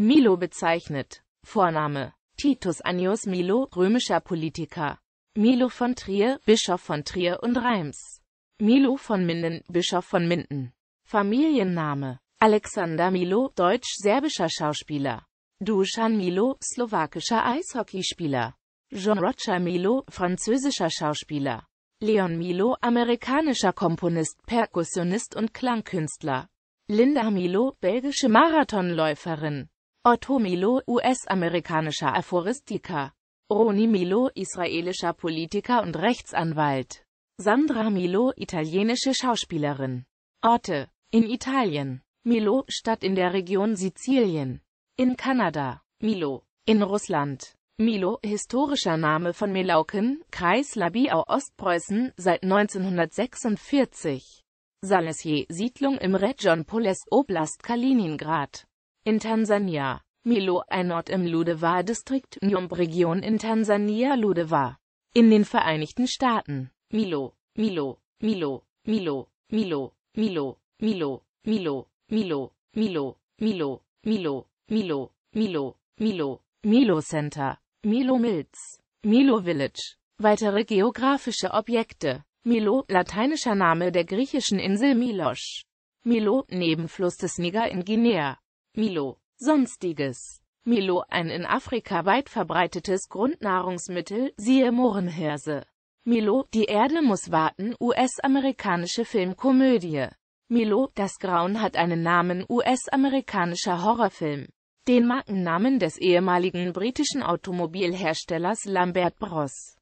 Milo bezeichnet. Vorname Titus Annius Milo, römischer Politiker. Milo von Trier, Bischof von Trier und Reims. Milo von Minden, Bischof von Minden. Familienname Alexander Milo, deutsch-serbischer Schauspieler. Dusan Milo, slowakischer Eishockeyspieler. Jean Roger Milo, französischer Schauspieler. Leon Milo, amerikanischer Komponist, Perkussionist und Klangkünstler. Linda Milo, belgische Marathonläuferin. Otto Milo, US-amerikanischer Aphoristiker. Roni Milo, israelischer Politiker und Rechtsanwalt. Sandra Milo, italienische Schauspielerin. Orte in Italien. Milo, Stadt in der Region Sizilien. In Kanada. Milo. In Russland. Milo, historischer Name von Melauken, Kreis Labiau, Ostpreußen, seit 1946. Salesje, Siedlung im Region Poles Oblast Kaliningrad. In Tansania. Milo, ein Ort im Ludewa-Distrikt Njomb-Region in Tansania Ludewa. In den Vereinigten Staaten. Milo, Milo, Milo, Milo, Milo, Milo, Milo, Milo, Milo, Milo, Milo, Milo, Milo, Milo, Milo, Milo Center, Milo Mills, Milo Village. Weitere geografische Objekte. Milo, lateinischer Name der griechischen Insel Milos. Milo, Nebenfluss des Niger in Guinea. Milo. Sonstiges Milo, ein in Afrika weit verbreitetes Grundnahrungsmittel, siehe Mohrenhirse. Milo, die Erde muss warten, US-amerikanische Filmkomödie. Milo, das Grauen hat einen Namen US-amerikanischer Horrorfilm. Den Markennamen des ehemaligen britischen Automobilherstellers Lambert Bros.